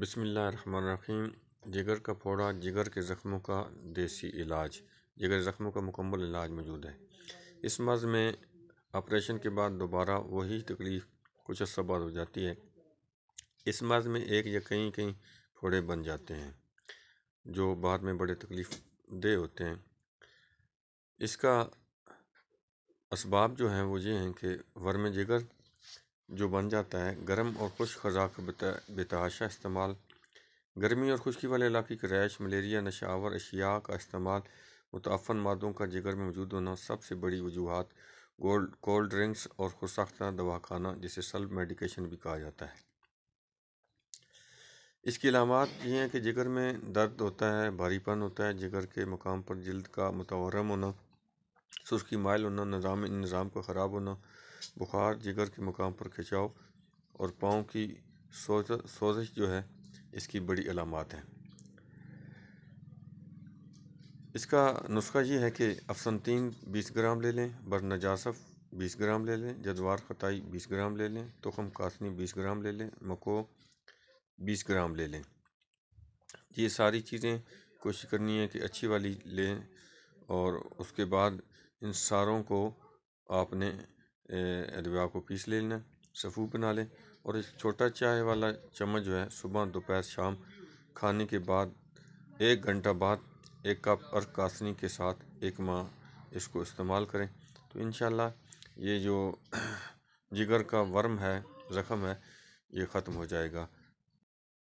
बसमीम जिगर का फोड़ा जिगर के ज़ख्मों का देसी इलाज जिगर ज़ख्मों का मुकम्मल इलाज मौजूद है इस मर्ज़ में ऑपरेशन के बाद दोबारा वही तकलीफ़ कुछ अर्सा बाद हो जाती है इस मर्ज़ में एक या कई कई फोड़े बन जाते हैं जो बाद में बड़े तकलीफ़ दे होते हैं इसका इसबाब जो हैं वो ये हैं कि वर्म जिगर जो बन जाता है गर्म और खुश ख़जा का बेतहाशा इस्तेमाल गर्मी और खुश्की वाले इलाके की रैश मलेरिया नशावर अशिया का इस्तेमाल मुताफ़न मादों का जिगर में मौजूद होना सबसे बड़ी वजूहत गोल्ड कोल्ड ड्रिंक्स और खुशाख्ता दवा खाना जिसे सल्ब मेडिकेशन भी कहा जाता है इसकी अलामत ये हैं कि जिगर में दर्द होता है भारीपन होता है जिगर के मकाम पर जल्द का मतवरम होना सुर्खी माइल होना निज़ाम निज़ाम का ख़राब होना बुखार जिगर के मुकाम पर खिंचाव और पाँव की सोजिश जो है इसकी बड़ी अलामत हैं इसका नुस्खा ये है कि अफसनतीन 20 ग्राम ले लें बर नजासफ 20 ग्राम ले लें जदवार ख़तई 20 ग्राम ले लें तुखम कासनी 20 ग्राम ले लें मको 20 ग्राम ले लें ये सारी चीज़ें कोशिश करनी है कि अच्छी वाली लें और उसके बाद इन सारों को आपने अदवा को पीस ले लेना सफ़ू बना लें और एक छोटा चाय वाला चम्मच जो है सुबह दोपहर शाम खाने के बाद एक घंटा बाद एक कप अर्क कासनी के साथ एक माह इसको इस्तेमाल करें तो इन ये जो जिगर का वर्म है ज़ख़म है ये ख़त्म हो जाएगा